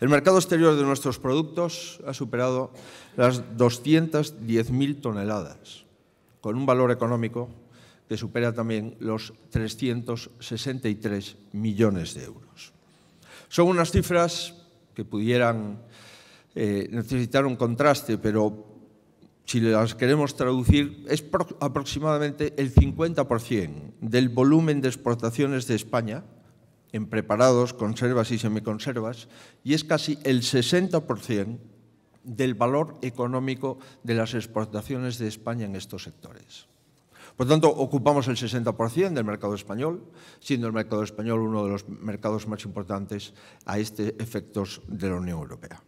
El mercado exterior de nuestros productos ha superado las 210.000 toneladas, con un valor económico que supera también los 363 millones de euros. Son unas cifras que pudieran eh, necesitar un contraste, pero si las queremos traducir, es aproximadamente el 50% del volumen de exportaciones de España en preparados, conservas y semiconservas, y es casi el 60% del valor económico de las exportaciones de España en estos sectores. Por tanto, ocupamos el 60% del mercado español, siendo el mercado español uno de los mercados más importantes a este efectos de la Unión Europea.